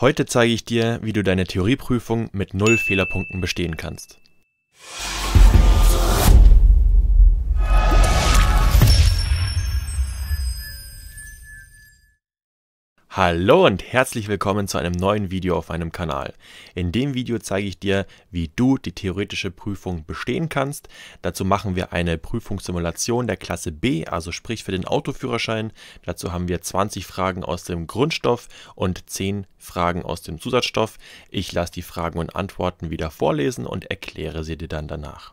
Heute zeige ich dir, wie du deine Theorieprüfung mit null Fehlerpunkten bestehen kannst. Hallo und herzlich willkommen zu einem neuen Video auf meinem Kanal. In dem Video zeige ich dir, wie du die theoretische Prüfung bestehen kannst. Dazu machen wir eine Prüfungssimulation der Klasse B, also sprich für den Autoführerschein. Dazu haben wir 20 Fragen aus dem Grundstoff und 10 Fragen aus dem Zusatzstoff. Ich lasse die Fragen und Antworten wieder vorlesen und erkläre sie dir dann danach.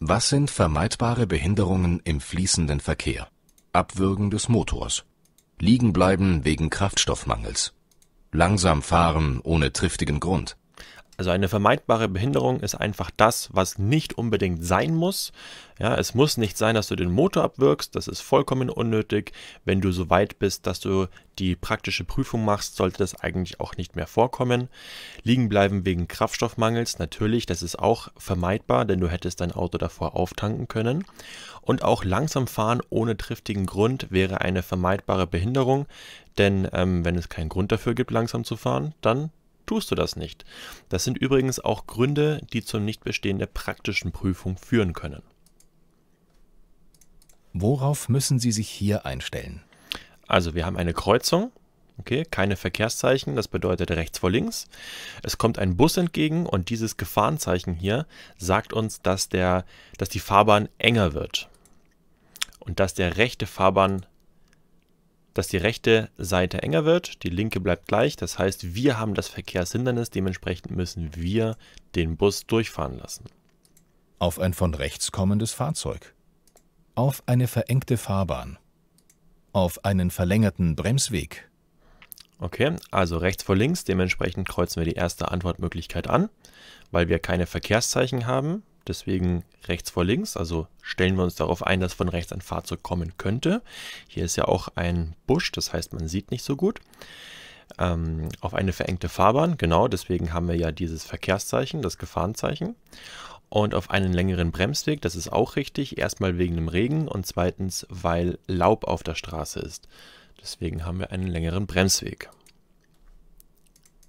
Was sind vermeidbare Behinderungen im fließenden Verkehr? Abwürgen des Motors, liegen bleiben wegen Kraftstoffmangels. Langsam fahren ohne triftigen Grund also eine vermeidbare Behinderung ist einfach das, was nicht unbedingt sein muss. Ja, es muss nicht sein, dass du den Motor abwirkst, das ist vollkommen unnötig. Wenn du so weit bist, dass du die praktische Prüfung machst, sollte das eigentlich auch nicht mehr vorkommen. Liegen bleiben wegen Kraftstoffmangels, natürlich, das ist auch vermeidbar, denn du hättest dein Auto davor auftanken können. Und auch langsam fahren ohne triftigen Grund wäre eine vermeidbare Behinderung, denn ähm, wenn es keinen Grund dafür gibt, langsam zu fahren, dann tust du das nicht. Das sind übrigens auch Gründe, die zum Nichtbestehen der praktischen Prüfung führen können. Worauf müssen Sie sich hier einstellen? Also wir haben eine Kreuzung, okay, keine Verkehrszeichen, das bedeutet rechts vor links. Es kommt ein Bus entgegen und dieses Gefahrenzeichen hier sagt uns, dass, der, dass die Fahrbahn enger wird und dass der rechte Fahrbahn dass die rechte Seite enger wird, die linke bleibt gleich. Das heißt, wir haben das Verkehrshindernis, dementsprechend müssen wir den Bus durchfahren lassen. Auf ein von rechts kommendes Fahrzeug. Auf eine verengte Fahrbahn. Auf einen verlängerten Bremsweg. Okay, also rechts vor links, dementsprechend kreuzen wir die erste Antwortmöglichkeit an, weil wir keine Verkehrszeichen haben. Deswegen rechts vor links, also stellen wir uns darauf ein, dass von rechts ein Fahrzeug kommen könnte. Hier ist ja auch ein Busch, das heißt, man sieht nicht so gut. Ähm, auf eine verengte Fahrbahn, genau, deswegen haben wir ja dieses Verkehrszeichen, das Gefahrenzeichen. Und auf einen längeren Bremsweg, das ist auch richtig, erstmal wegen dem Regen und zweitens, weil Laub auf der Straße ist. Deswegen haben wir einen längeren Bremsweg.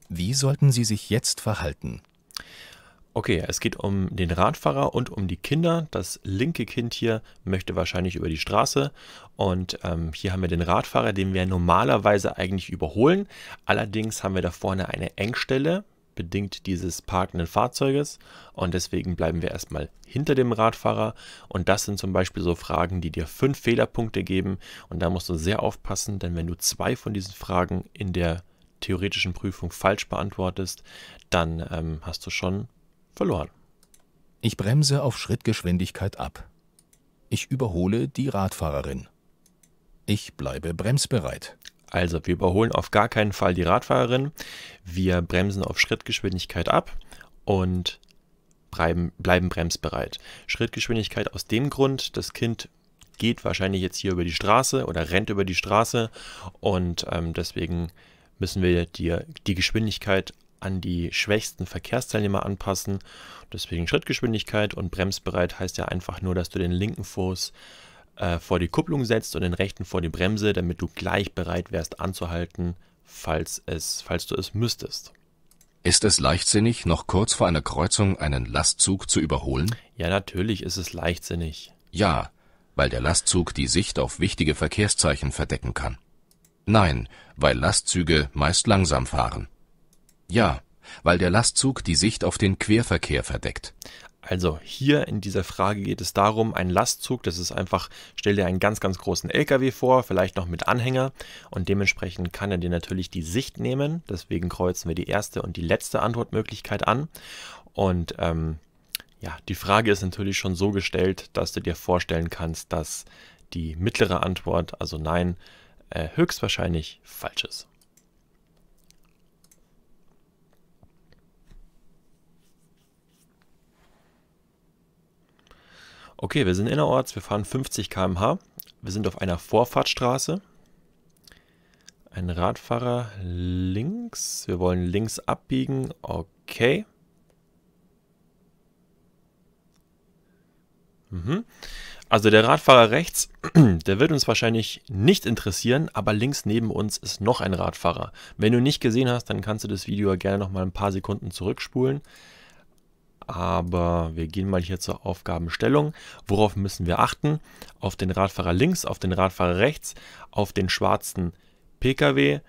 Wie sollten Sie sich jetzt verhalten? Okay, es geht um den Radfahrer und um die Kinder. Das linke Kind hier möchte wahrscheinlich über die Straße. Und ähm, hier haben wir den Radfahrer, den wir normalerweise eigentlich überholen. Allerdings haben wir da vorne eine Engstelle, bedingt dieses parkenden Fahrzeuges. Und deswegen bleiben wir erstmal hinter dem Radfahrer. Und das sind zum Beispiel so Fragen, die dir fünf Fehlerpunkte geben. Und da musst du sehr aufpassen, denn wenn du zwei von diesen Fragen in der theoretischen Prüfung falsch beantwortest, dann ähm, hast du schon Verloren. Ich bremse auf Schrittgeschwindigkeit ab. Ich überhole die Radfahrerin. Ich bleibe bremsbereit. Also, wir überholen auf gar keinen Fall die Radfahrerin. Wir bremsen auf Schrittgeschwindigkeit ab und bleiben, bleiben bremsbereit. Schrittgeschwindigkeit aus dem Grund, das Kind geht wahrscheinlich jetzt hier über die Straße oder rennt über die Straße und ähm, deswegen müssen wir dir die Geschwindigkeit an die schwächsten Verkehrsteilnehmer anpassen. Deswegen Schrittgeschwindigkeit und Bremsbereit heißt ja einfach nur, dass du den linken Fuß äh, vor die Kupplung setzt und den rechten vor die Bremse, damit du gleich bereit wärst anzuhalten, falls, es, falls du es müsstest. Ist es leichtsinnig, noch kurz vor einer Kreuzung einen Lastzug zu überholen? Ja, natürlich ist es leichtsinnig. Ja, weil der Lastzug die Sicht auf wichtige Verkehrszeichen verdecken kann. Nein, weil Lastzüge meist langsam fahren. Ja, weil der Lastzug die Sicht auf den Querverkehr verdeckt. Also hier in dieser Frage geht es darum, ein Lastzug, das ist einfach, stell dir einen ganz, ganz großen LKW vor, vielleicht noch mit Anhänger und dementsprechend kann er dir natürlich die Sicht nehmen. Deswegen kreuzen wir die erste und die letzte Antwortmöglichkeit an. Und ähm, ja, die Frage ist natürlich schon so gestellt, dass du dir vorstellen kannst, dass die mittlere Antwort, also nein, äh, höchstwahrscheinlich falsch ist. Okay, wir sind innerorts, wir fahren 50 km/h. Wir sind auf einer Vorfahrtstraße. Ein Radfahrer links. Wir wollen links abbiegen. Okay. Mhm. Also der Radfahrer rechts, der wird uns wahrscheinlich nicht interessieren, aber links neben uns ist noch ein Radfahrer. Wenn du nicht gesehen hast, dann kannst du das Video gerne noch mal ein paar Sekunden zurückspulen aber wir gehen mal hier zur Aufgabenstellung. Worauf müssen wir achten? Auf den Radfahrer links, auf den Radfahrer rechts, auf den schwarzen Pkw.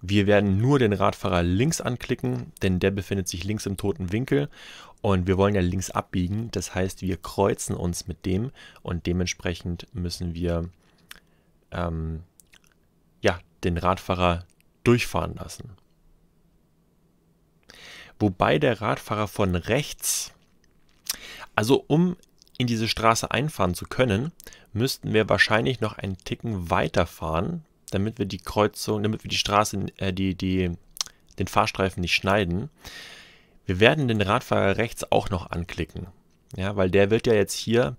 Wir werden nur den Radfahrer links anklicken, denn der befindet sich links im toten Winkel und wir wollen ja links abbiegen. Das heißt, wir kreuzen uns mit dem und dementsprechend müssen wir ähm, ja, den Radfahrer durchfahren lassen wobei der Radfahrer von rechts, also um in diese Straße einfahren zu können, müssten wir wahrscheinlich noch einen Ticken weiterfahren, damit wir die Kreuzung, damit wir die Straße, äh, die, die, den Fahrstreifen nicht schneiden. Wir werden den Radfahrer rechts auch noch anklicken. Ja, weil der wird ja jetzt hier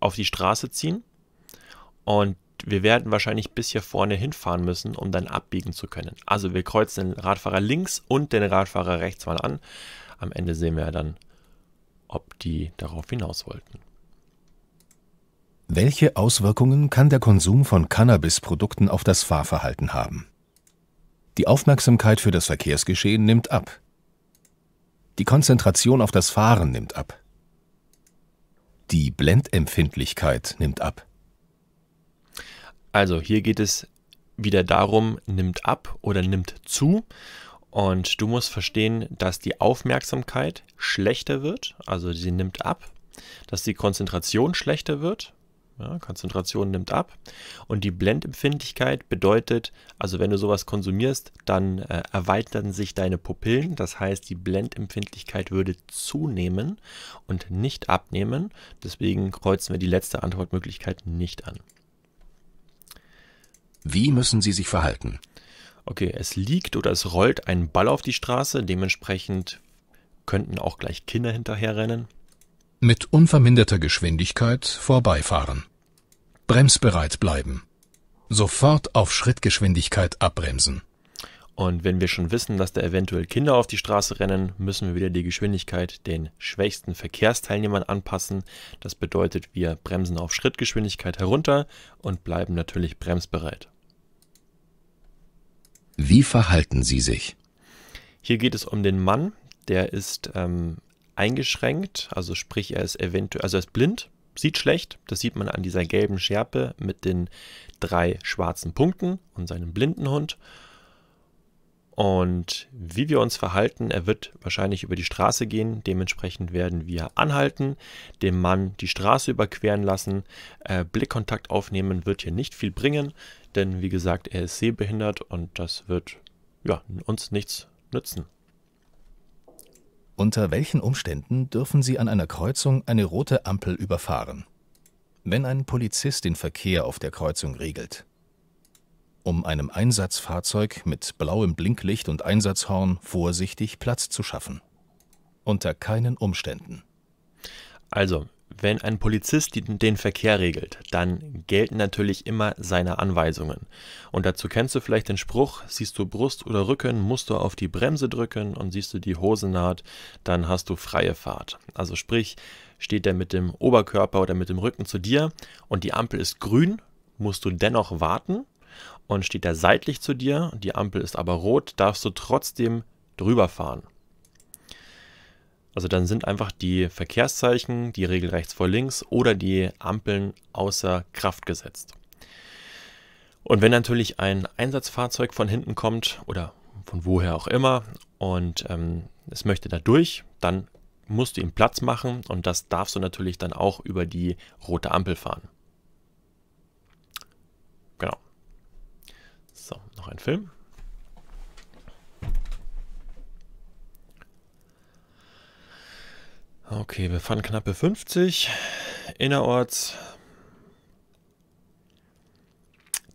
auf die Straße ziehen und wir werden wahrscheinlich bis hier vorne hinfahren müssen, um dann abbiegen zu können. Also wir kreuzen den Radfahrer links und den Radfahrer rechts mal an. Am Ende sehen wir dann, ob die darauf hinaus wollten. Welche Auswirkungen kann der Konsum von Cannabisprodukten auf das Fahrverhalten haben? Die Aufmerksamkeit für das Verkehrsgeschehen nimmt ab. Die Konzentration auf das Fahren nimmt ab. Die Blendempfindlichkeit nimmt ab. Also hier geht es wieder darum, nimmt ab oder nimmt zu. Und du musst verstehen, dass die Aufmerksamkeit schlechter wird, also sie nimmt ab, dass die Konzentration schlechter wird, ja, Konzentration nimmt ab und die Blendempfindlichkeit bedeutet, also wenn du sowas konsumierst, dann äh, erweitern sich deine Pupillen, das heißt die Blendempfindlichkeit würde zunehmen und nicht abnehmen, deswegen kreuzen wir die letzte Antwortmöglichkeit nicht an. Wie müssen sie sich verhalten? Okay, es liegt oder es rollt ein Ball auf die Straße, dementsprechend könnten auch gleich Kinder hinterherrennen. Mit unverminderter Geschwindigkeit vorbeifahren. Bremsbereit bleiben. Sofort auf Schrittgeschwindigkeit abbremsen. Und wenn wir schon wissen, dass da eventuell Kinder auf die Straße rennen, müssen wir wieder die Geschwindigkeit den schwächsten Verkehrsteilnehmern anpassen. Das bedeutet, wir bremsen auf Schrittgeschwindigkeit herunter und bleiben natürlich bremsbereit. Wie verhalten sie sich? Hier geht es um den Mann, der ist ähm, eingeschränkt, also sprich, er ist eventuell, also er ist blind, sieht schlecht, das sieht man an dieser gelben Schärpe mit den drei schwarzen Punkten und seinem blinden Hund. Und wie wir uns verhalten, er wird wahrscheinlich über die Straße gehen. Dementsprechend werden wir anhalten, dem Mann die Straße überqueren lassen. Äh, Blickkontakt aufnehmen wird hier nicht viel bringen, denn wie gesagt, er ist sehbehindert und das wird ja, uns nichts nützen. Unter welchen Umständen dürfen Sie an einer Kreuzung eine rote Ampel überfahren? Wenn ein Polizist den Verkehr auf der Kreuzung regelt um einem Einsatzfahrzeug mit blauem Blinklicht und Einsatzhorn vorsichtig Platz zu schaffen. Unter keinen Umständen. Also, wenn ein Polizist den Verkehr regelt, dann gelten natürlich immer seine Anweisungen. Und dazu kennst du vielleicht den Spruch, siehst du Brust oder Rücken, musst du auf die Bremse drücken und siehst du die Hosennaht, dann hast du freie Fahrt. Also sprich, steht er mit dem Oberkörper oder mit dem Rücken zu dir und die Ampel ist grün, musst du dennoch warten und steht er seitlich zu dir, die Ampel ist aber rot, darfst du trotzdem drüber fahren. Also dann sind einfach die Verkehrszeichen, die Regel rechts vor links oder die Ampeln außer Kraft gesetzt. Und wenn natürlich ein Einsatzfahrzeug von hinten kommt oder von woher auch immer und ähm, es möchte da durch, dann musst du ihm Platz machen und das darfst du natürlich dann auch über die rote Ampel fahren. noch ein Film. Okay, wir fahren knappe 50. Innerorts.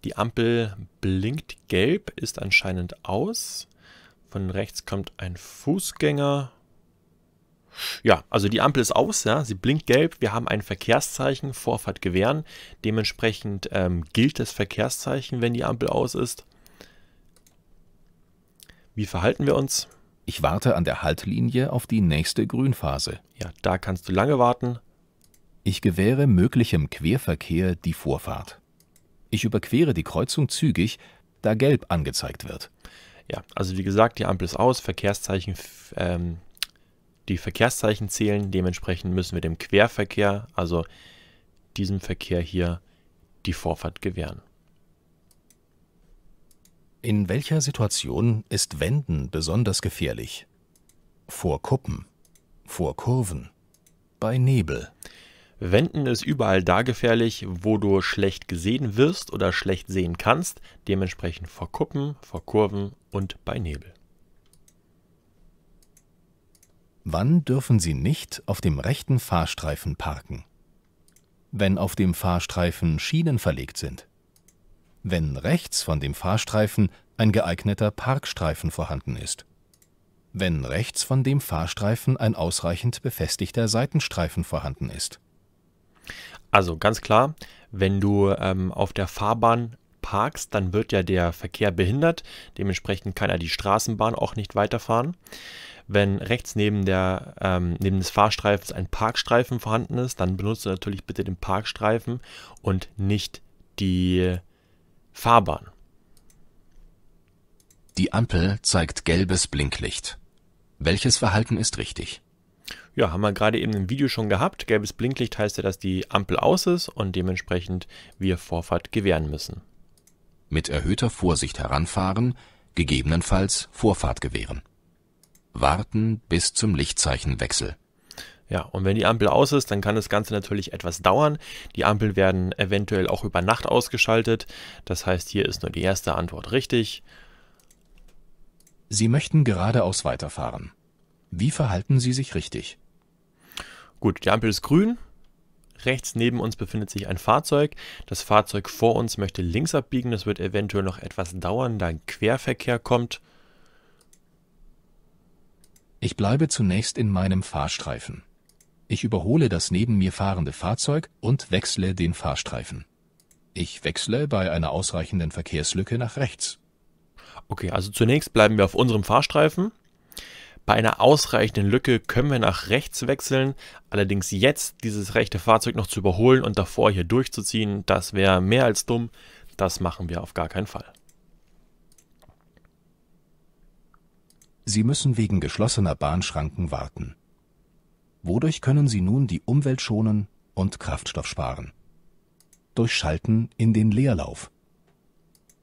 Die Ampel blinkt gelb, ist anscheinend aus. Von rechts kommt ein Fußgänger. Ja, also die Ampel ist aus, ja, sie blinkt gelb. Wir haben ein Verkehrszeichen, Vorfahrt gewähren. Dementsprechend ähm, gilt das Verkehrszeichen, wenn die Ampel aus ist. Wie verhalten wir uns? Ich warte an der Haltlinie auf die nächste Grünphase. Ja, da kannst du lange warten. Ich gewähre möglichem Querverkehr die Vorfahrt. Ich überquere die Kreuzung zügig, da gelb angezeigt wird. Ja, also wie gesagt, die Ampel ist aus, Verkehrszeichen, ähm, die Verkehrszeichen zählen, dementsprechend müssen wir dem Querverkehr, also diesem Verkehr hier, die Vorfahrt gewähren. In welcher Situation ist Wenden besonders gefährlich? Vor Kuppen, vor Kurven, bei Nebel. Wenden ist überall da gefährlich, wo du schlecht gesehen wirst oder schlecht sehen kannst, dementsprechend vor Kuppen, vor Kurven und bei Nebel. Wann dürfen Sie nicht auf dem rechten Fahrstreifen parken? Wenn auf dem Fahrstreifen Schienen verlegt sind wenn rechts von dem Fahrstreifen ein geeigneter Parkstreifen vorhanden ist. Wenn rechts von dem Fahrstreifen ein ausreichend befestigter Seitenstreifen vorhanden ist. Also ganz klar, wenn du ähm, auf der Fahrbahn parkst, dann wird ja der Verkehr behindert. Dementsprechend kann er die Straßenbahn auch nicht weiterfahren. Wenn rechts neben, der, ähm, neben des Fahrstreifens ein Parkstreifen vorhanden ist, dann benutzt du natürlich bitte den Parkstreifen und nicht die Fahrbahn. Die Ampel zeigt gelbes Blinklicht. Welches Verhalten ist richtig? Ja, haben wir gerade eben im Video schon gehabt. Gelbes Blinklicht heißt ja, dass die Ampel aus ist und dementsprechend wir Vorfahrt gewähren müssen. Mit erhöhter Vorsicht heranfahren, gegebenenfalls Vorfahrt gewähren. Warten bis zum Lichtzeichenwechsel. Ja, und wenn die Ampel aus ist, dann kann das Ganze natürlich etwas dauern. Die Ampeln werden eventuell auch über Nacht ausgeschaltet. Das heißt, hier ist nur die erste Antwort richtig. Sie möchten geradeaus weiterfahren. Wie verhalten Sie sich richtig? Gut, die Ampel ist grün. Rechts neben uns befindet sich ein Fahrzeug. Das Fahrzeug vor uns möchte links abbiegen. Das wird eventuell noch etwas dauern, da ein Querverkehr kommt. Ich bleibe zunächst in meinem Fahrstreifen. Ich überhole das neben mir fahrende Fahrzeug und wechsle den Fahrstreifen. Ich wechsle bei einer ausreichenden Verkehrslücke nach rechts. Okay, also zunächst bleiben wir auf unserem Fahrstreifen. Bei einer ausreichenden Lücke können wir nach rechts wechseln. Allerdings jetzt dieses rechte Fahrzeug noch zu überholen und davor hier durchzuziehen, das wäre mehr als dumm. Das machen wir auf gar keinen Fall. Sie müssen wegen geschlossener Bahnschranken warten. Wodurch können Sie nun die Umwelt schonen und Kraftstoff sparen? Durch Schalten in den Leerlauf.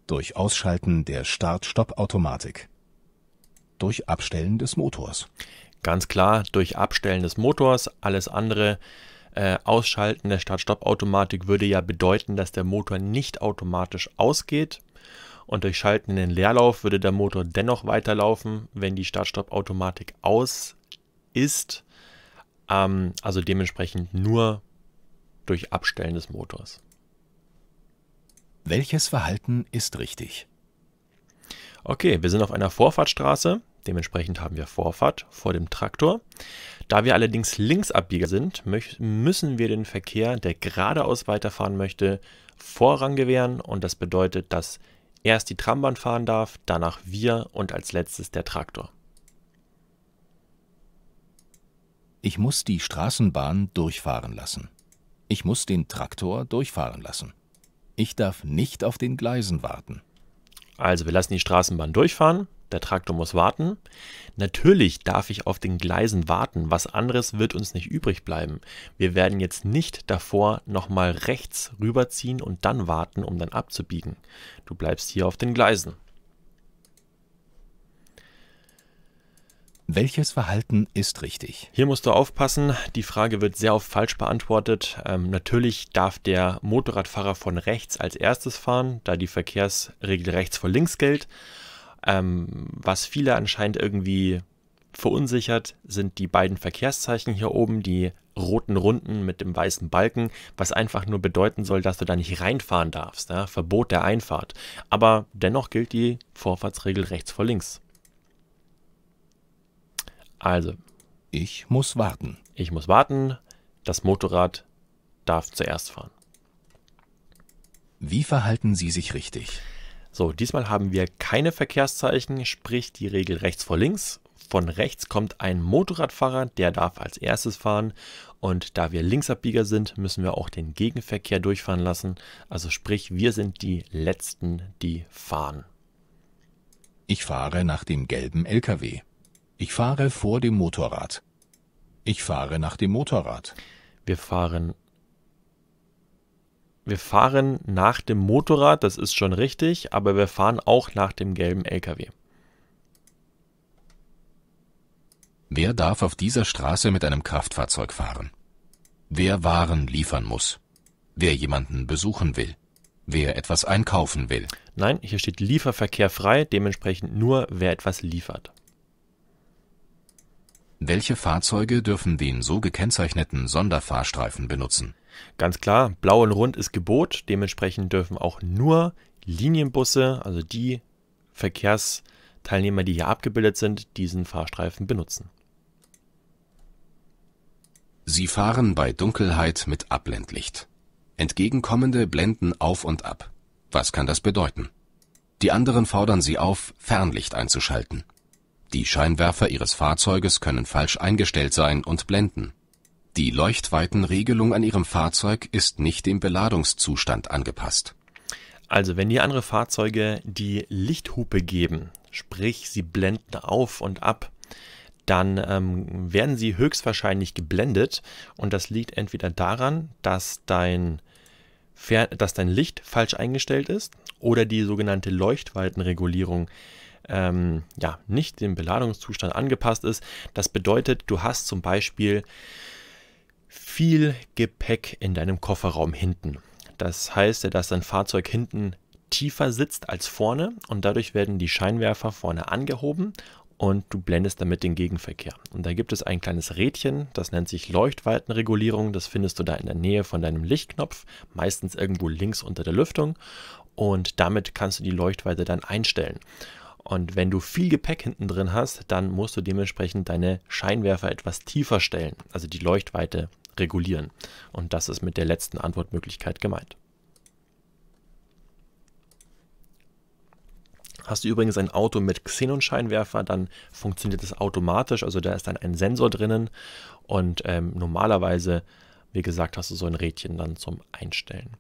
Durch Ausschalten der Start-Stopp-Automatik. Durch Abstellen des Motors. Ganz klar, durch Abstellen des Motors. Alles andere äh, Ausschalten der Start-Stopp-Automatik würde ja bedeuten, dass der Motor nicht automatisch ausgeht. Und durch Schalten in den Leerlauf würde der Motor dennoch weiterlaufen, wenn die Start-Stopp-Automatik aus ist. Ähm, also dementsprechend nur durch Abstellen des Motors. Welches Verhalten ist richtig? Okay, wir sind auf einer Vorfahrtstraße. Dementsprechend haben wir Vorfahrt vor dem Traktor. Da wir allerdings Linksabbieger sind, müssen wir den Verkehr, der geradeaus weiterfahren möchte, Vorrang gewähren. Und das bedeutet, dass erst die Trambahn fahren darf, danach wir und als letztes der Traktor. Ich muss die Straßenbahn durchfahren lassen. Ich muss den Traktor durchfahren lassen. Ich darf nicht auf den Gleisen warten. Also wir lassen die Straßenbahn durchfahren, der Traktor muss warten. Natürlich darf ich auf den Gleisen warten, was anderes wird uns nicht übrig bleiben. Wir werden jetzt nicht davor nochmal rechts rüberziehen und dann warten, um dann abzubiegen. Du bleibst hier auf den Gleisen. Welches Verhalten ist richtig? Hier musst du aufpassen. Die Frage wird sehr oft falsch beantwortet. Ähm, natürlich darf der Motorradfahrer von rechts als erstes fahren, da die Verkehrsregel rechts vor links gilt. Ähm, was viele anscheinend irgendwie verunsichert, sind die beiden Verkehrszeichen hier oben, die roten Runden mit dem weißen Balken, was einfach nur bedeuten soll, dass du da nicht reinfahren darfst. Ja? Verbot der Einfahrt. Aber dennoch gilt die Vorfahrtsregel rechts vor links. Also. Ich muss warten. Ich muss warten. Das Motorrad darf zuerst fahren. Wie verhalten Sie sich richtig? So, diesmal haben wir keine Verkehrszeichen, sprich die Regel rechts vor links. Von rechts kommt ein Motorradfahrer, der darf als erstes fahren. Und da wir Linksabbieger sind, müssen wir auch den Gegenverkehr durchfahren lassen. Also sprich, wir sind die Letzten, die fahren. Ich fahre nach dem gelben LKW. Ich fahre vor dem Motorrad. Ich fahre nach dem Motorrad. Wir fahren. Wir fahren nach dem Motorrad, das ist schon richtig, aber wir fahren auch nach dem gelben LKW. Wer darf auf dieser Straße mit einem Kraftfahrzeug fahren? Wer Waren liefern muss? Wer jemanden besuchen will? Wer etwas einkaufen will? Nein, hier steht Lieferverkehr frei, dementsprechend nur wer etwas liefert. Welche Fahrzeuge dürfen den so gekennzeichneten Sonderfahrstreifen benutzen? Ganz klar, blau und rund ist Gebot. Dementsprechend dürfen auch nur Linienbusse, also die Verkehrsteilnehmer, die hier abgebildet sind, diesen Fahrstreifen benutzen. Sie fahren bei Dunkelheit mit Abblendlicht. Entgegenkommende blenden auf und ab. Was kann das bedeuten? Die anderen fordern sie auf, Fernlicht einzuschalten. Die Scheinwerfer ihres Fahrzeuges können falsch eingestellt sein und blenden. Die Leuchtweitenregelung an ihrem Fahrzeug ist nicht dem Beladungszustand angepasst. Also wenn dir andere Fahrzeuge die Lichthupe geben, sprich sie blenden auf und ab, dann ähm, werden sie höchstwahrscheinlich geblendet und das liegt entweder daran, dass dein, dass dein Licht falsch eingestellt ist oder die sogenannte Leuchtweitenregulierung ähm, ja, nicht dem Beladungszustand angepasst ist. Das bedeutet, du hast zum Beispiel viel Gepäck in deinem Kofferraum hinten. Das heißt ja, dass dein Fahrzeug hinten tiefer sitzt als vorne und dadurch werden die Scheinwerfer vorne angehoben und du blendest damit den Gegenverkehr. Und da gibt es ein kleines Rädchen, das nennt sich Leuchtweitenregulierung. Das findest du da in der Nähe von deinem Lichtknopf, meistens irgendwo links unter der Lüftung. Und damit kannst du die Leuchtweite dann einstellen. Und wenn du viel Gepäck hinten drin hast, dann musst du dementsprechend deine Scheinwerfer etwas tiefer stellen, also die Leuchtweite regulieren. Und das ist mit der letzten Antwortmöglichkeit gemeint. Hast du übrigens ein Auto mit Xenon-Scheinwerfer, dann funktioniert das automatisch. Also da ist dann ein Sensor drinnen und ähm, normalerweise, wie gesagt, hast du so ein Rädchen dann zum Einstellen.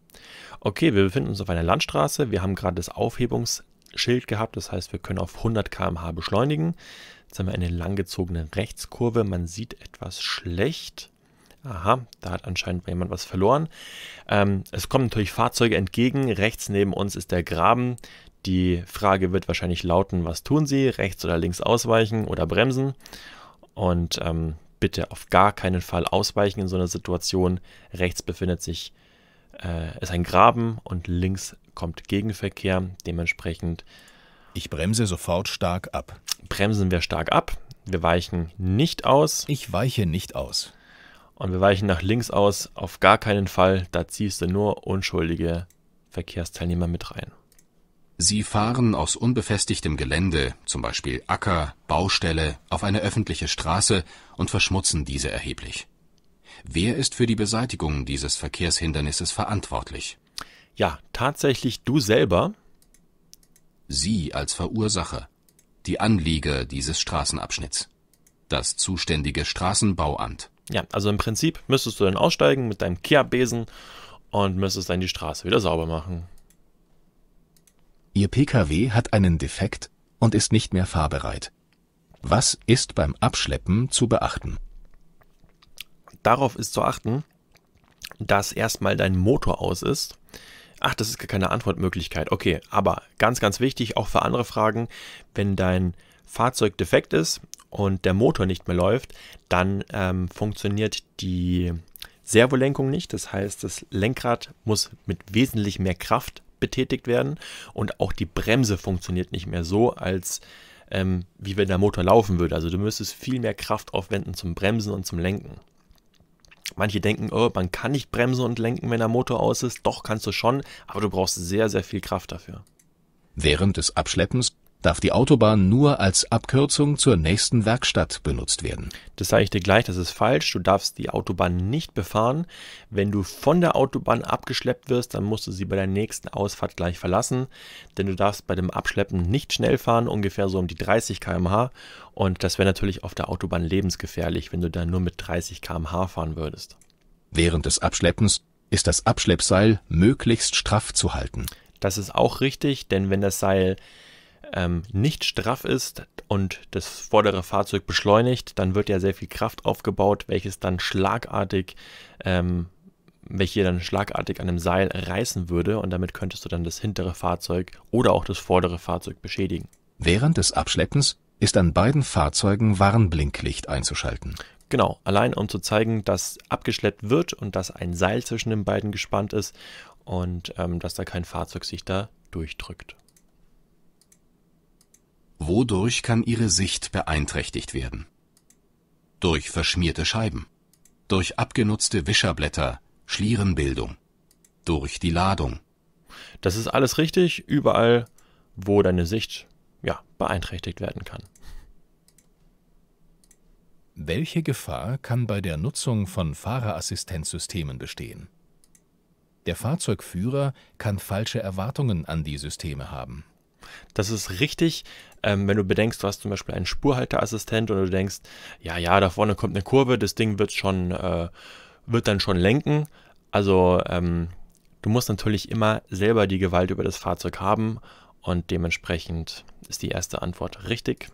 Okay, wir befinden uns auf einer Landstraße. Wir haben gerade das Aufhebungs- Schild gehabt. Das heißt, wir können auf 100 km/h beschleunigen. Jetzt haben wir eine langgezogene Rechtskurve. Man sieht etwas schlecht. Aha, da hat anscheinend jemand was verloren. Ähm, es kommen natürlich Fahrzeuge entgegen. Rechts neben uns ist der Graben. Die Frage wird wahrscheinlich lauten, was tun Sie? Rechts oder links ausweichen oder bremsen? Und ähm, bitte auf gar keinen Fall ausweichen in so einer Situation. Rechts befindet sich, äh, ist ein Graben und links kommt Gegenverkehr, dementsprechend. Ich bremse sofort stark ab. Bremsen wir stark ab. Wir weichen nicht aus. Ich weiche nicht aus. Und wir weichen nach links aus, auf gar keinen Fall. Da ziehst du nur unschuldige Verkehrsteilnehmer mit rein. Sie fahren aus unbefestigtem Gelände, zum Beispiel Acker, Baustelle, auf eine öffentliche Straße und verschmutzen diese erheblich. Wer ist für die Beseitigung dieses Verkehrshindernisses verantwortlich? Ja, tatsächlich du selber. Sie als Verursacher. Die Anlieger dieses Straßenabschnitts. Das zuständige Straßenbauamt. Ja, also im Prinzip müsstest du dann aussteigen mit deinem Kia-Besen und müsstest dann die Straße wieder sauber machen. Ihr PKW hat einen Defekt und ist nicht mehr fahrbereit. Was ist beim Abschleppen zu beachten? Darauf ist zu achten, dass erstmal dein Motor aus ist Ach, das ist gar keine Antwortmöglichkeit. Okay, aber ganz, ganz wichtig, auch für andere Fragen, wenn dein Fahrzeug defekt ist und der Motor nicht mehr läuft, dann ähm, funktioniert die Servolenkung nicht. Das heißt, das Lenkrad muss mit wesentlich mehr Kraft betätigt werden und auch die Bremse funktioniert nicht mehr so, als ähm, wie wenn der Motor laufen würde. Also du müsstest viel mehr Kraft aufwenden zum Bremsen und zum Lenken. Manche denken, oh, man kann nicht bremsen und lenken, wenn der Motor aus ist. Doch kannst du schon, aber du brauchst sehr, sehr viel Kraft dafür. Während des Abschleppens darf die Autobahn nur als Abkürzung zur nächsten Werkstatt benutzt werden. Das sage ich dir gleich, das ist falsch. Du darfst die Autobahn nicht befahren. Wenn du von der Autobahn abgeschleppt wirst, dann musst du sie bei der nächsten Ausfahrt gleich verlassen, denn du darfst bei dem Abschleppen nicht schnell fahren, ungefähr so um die 30 km/h. Und das wäre natürlich auf der Autobahn lebensgefährlich, wenn du da nur mit 30 km/h fahren würdest. Während des Abschleppens ist das Abschleppseil möglichst straff zu halten. Das ist auch richtig, denn wenn das Seil ähm, nicht straff ist und das vordere Fahrzeug beschleunigt, dann wird ja sehr viel Kraft aufgebaut, welches dann schlagartig ähm, welche dann schlagartig an einem Seil reißen würde und damit könntest du dann das hintere Fahrzeug oder auch das vordere Fahrzeug beschädigen. Während des Abschleppens ist an beiden Fahrzeugen Warnblinklicht einzuschalten. Genau, allein um zu zeigen, dass abgeschleppt wird und dass ein Seil zwischen den beiden gespannt ist und ähm, dass da kein Fahrzeug sich da durchdrückt. Wodurch kann ihre Sicht beeinträchtigt werden? Durch verschmierte Scheiben, durch abgenutzte Wischerblätter, Schlierenbildung, durch die Ladung. Das ist alles richtig, überall, wo deine Sicht ja, beeinträchtigt werden kann. Welche Gefahr kann bei der Nutzung von Fahrerassistenzsystemen bestehen? Der Fahrzeugführer kann falsche Erwartungen an die Systeme haben. Das ist richtig. Ähm, wenn du bedenkst, du hast zum Beispiel einen Spurhalteassistent und du denkst, ja, ja, da vorne kommt eine Kurve, das Ding wird schon, äh, wird dann schon lenken. Also ähm, du musst natürlich immer selber die Gewalt über das Fahrzeug haben und dementsprechend ist die erste Antwort richtig.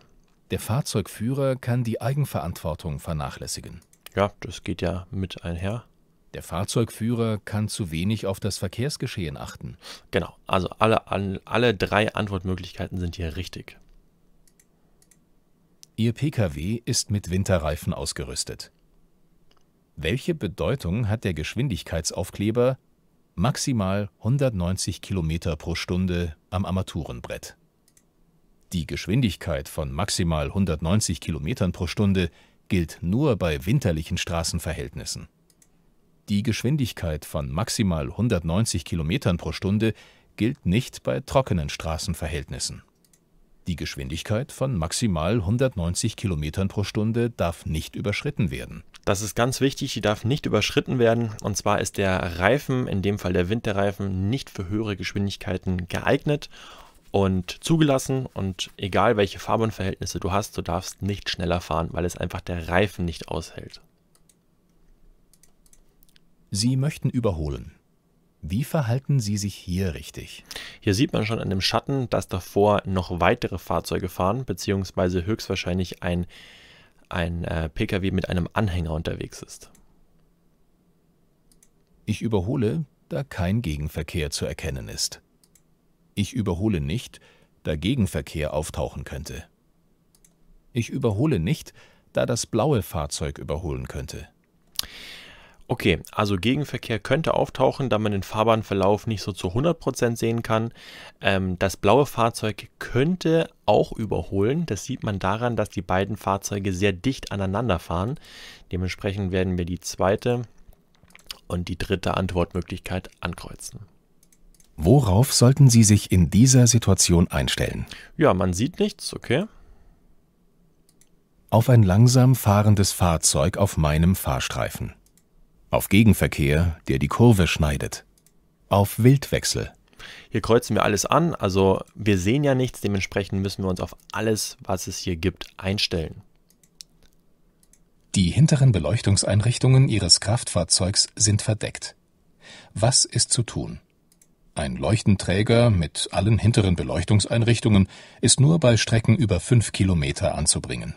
Der Fahrzeugführer kann die Eigenverantwortung vernachlässigen. Ja, das geht ja mit einher. Der Fahrzeugführer kann zu wenig auf das Verkehrsgeschehen achten. Genau, also alle, alle, drei Antwortmöglichkeiten sind hier richtig. Ihr Pkw ist mit Winterreifen ausgerüstet. Welche Bedeutung hat der Geschwindigkeitsaufkleber maximal 190 km pro Stunde am Armaturenbrett? Die Geschwindigkeit von maximal 190 km pro Stunde gilt nur bei winterlichen Straßenverhältnissen. Die Geschwindigkeit von maximal 190 km pro Stunde gilt nicht bei trockenen Straßenverhältnissen. Die Geschwindigkeit von maximal 190 km pro Stunde darf nicht überschritten werden. Das ist ganz wichtig, die darf nicht überschritten werden. Und zwar ist der Reifen, in dem Fall der Winterreifen, nicht für höhere Geschwindigkeiten geeignet und zugelassen. Und egal welche Fahrbahnverhältnisse du hast, du darfst nicht schneller fahren, weil es einfach der Reifen nicht aushält. Sie möchten überholen. Wie verhalten Sie sich hier richtig? Hier sieht man schon an dem Schatten, dass davor noch weitere Fahrzeuge fahren, beziehungsweise höchstwahrscheinlich ein, ein äh, Pkw mit einem Anhänger unterwegs ist. Ich überhole, da kein Gegenverkehr zu erkennen ist. Ich überhole nicht, da Gegenverkehr auftauchen könnte. Ich überhole nicht, da das blaue Fahrzeug überholen könnte. Okay, also Gegenverkehr könnte auftauchen, da man den Fahrbahnverlauf nicht so zu 100% sehen kann. Ähm, das blaue Fahrzeug könnte auch überholen. Das sieht man daran, dass die beiden Fahrzeuge sehr dicht aneinander fahren. Dementsprechend werden wir die zweite und die dritte Antwortmöglichkeit ankreuzen. Worauf sollten Sie sich in dieser Situation einstellen? Ja, man sieht nichts, okay. Auf ein langsam fahrendes Fahrzeug auf meinem Fahrstreifen auf Gegenverkehr, der die Kurve schneidet, auf Wildwechsel. Hier kreuzen wir alles an, also wir sehen ja nichts, dementsprechend müssen wir uns auf alles, was es hier gibt, einstellen. Die hinteren Beleuchtungseinrichtungen Ihres Kraftfahrzeugs sind verdeckt. Was ist zu tun? Ein Leuchtenträger mit allen hinteren Beleuchtungseinrichtungen ist nur bei Strecken über fünf Kilometer anzubringen.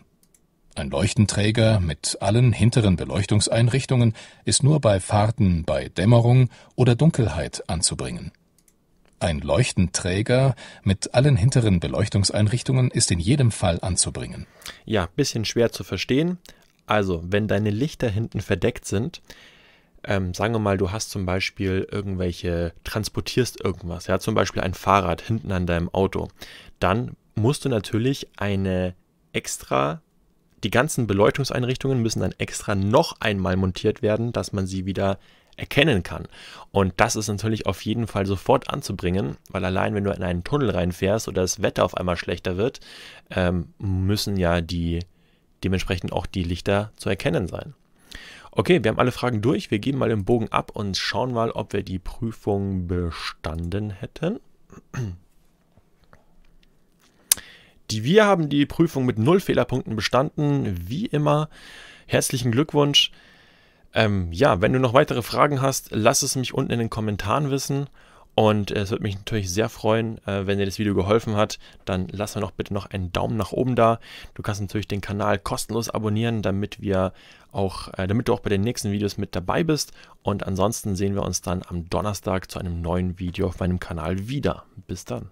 Ein Leuchtenträger mit allen hinteren Beleuchtungseinrichtungen ist nur bei Fahrten bei Dämmerung oder Dunkelheit anzubringen. Ein Leuchtenträger mit allen hinteren Beleuchtungseinrichtungen ist in jedem Fall anzubringen. Ja, bisschen schwer zu verstehen. Also, wenn deine Lichter hinten verdeckt sind, ähm, sagen wir mal, du hast zum Beispiel irgendwelche, transportierst irgendwas, ja, zum Beispiel ein Fahrrad hinten an deinem Auto, dann musst du natürlich eine extra die ganzen Beleuchtungseinrichtungen müssen dann extra noch einmal montiert werden, dass man sie wieder erkennen kann. Und das ist natürlich auf jeden Fall sofort anzubringen, weil allein wenn du in einen Tunnel reinfährst oder das Wetter auf einmal schlechter wird, ähm, müssen ja die dementsprechend auch die Lichter zu erkennen sein. Okay, wir haben alle Fragen durch. Wir geben mal den Bogen ab und schauen mal, ob wir die Prüfung bestanden hätten. Die, wir haben die Prüfung mit null Fehlerpunkten bestanden, wie immer. Herzlichen Glückwunsch. Ähm, ja, wenn du noch weitere Fragen hast, lass es mich unten in den Kommentaren wissen. Und äh, es würde mich natürlich sehr freuen, äh, wenn dir das Video geholfen hat. Dann lass mir doch bitte noch einen Daumen nach oben da. Du kannst natürlich den Kanal kostenlos abonnieren, damit wir auch, äh, damit du auch bei den nächsten Videos mit dabei bist. Und ansonsten sehen wir uns dann am Donnerstag zu einem neuen Video auf meinem Kanal wieder. Bis dann.